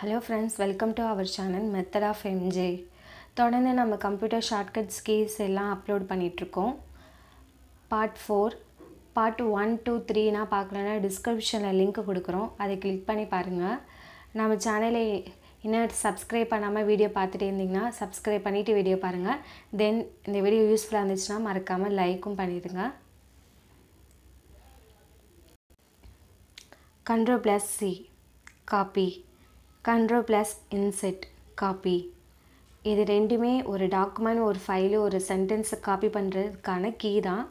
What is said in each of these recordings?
Hello friends welcome to our channel method of MJ தொடர்ந்து நம்ம computer shortcut skills எல்லாம் upload பண்ணிகிட்ருக்கோம் part four part one two த்ரீனா பார்க்கலன்னா டிஸ்கிரிப்ஷனில் லிங்க் கொடுக்குறோம் அதை கிளிக் பண்ணி பாருங்கள் நம்ம சேனலை இன்னும் சப்ஸ்கிரைப் பண்ணாமல் வீடியோ பார்த்துட்டே இருந்திங்கன்னா சப்ஸ்கிரைப் பண்ணிவிட்டு வீடியோ பாருங்கள் தென் இந்த வீடியோ யூஸ்ஃபுல்லாக இருந்துச்சுன்னா மறக்காமல் லைக்கும் பண்ணிடுங்க control plus C copy control plus insert copy இது ரெண்டுமே ஒரு டாக்குமெண்ட் ஒரு ஃபைலு ஒரு சென்டென்ஸை காப்பி பண்ணுறதுக்கான கீ தான்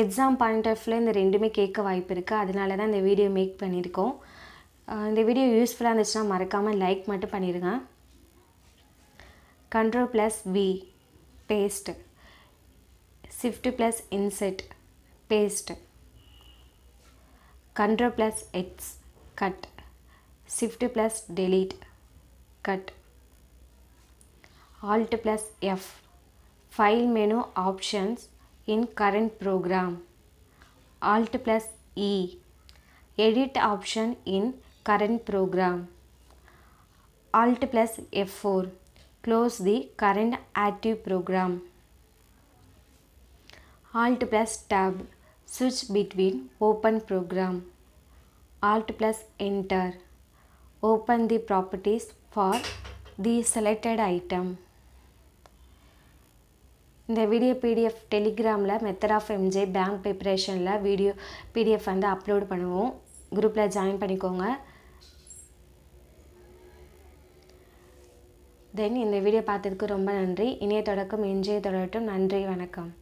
எக்ஸாம் பாயிண்ட் வியூவில் இந்த ரெண்டுமே கேட்க வாய்ப்பு இருக்குது அதனால தான் இந்த வீடியோ மேக் பண்ணியிருக்கோம் இந்த வீடியோ யூஸ்ஃபுல்லாக இருந்துச்சுன்னா மறக்காமல் லைக் மட்டும் பண்ணிடுங்க control plus V paste shift plus insert paste control plus X cut shift plus delete cut alt plus f file menu options in current program alt plus e edit option in current program alt plus f4 close the current active program alt plus tab switch between open program alt plus enter open the properties for the selected item. இந்த video PDF டெலிகிராமில் method of MJ bank ப்ரிப்ரேஷனில் video PDF வந்து upload பண்ணுவோம் குரூப்பில் join பண்ணிக்கோங்க தென் இந்த video பார்த்ததுக்கு ரொம்ப நன்றி இணைய தொடக்கம் என்ஜே தொடரட்டும் நன்றி வணக்கம்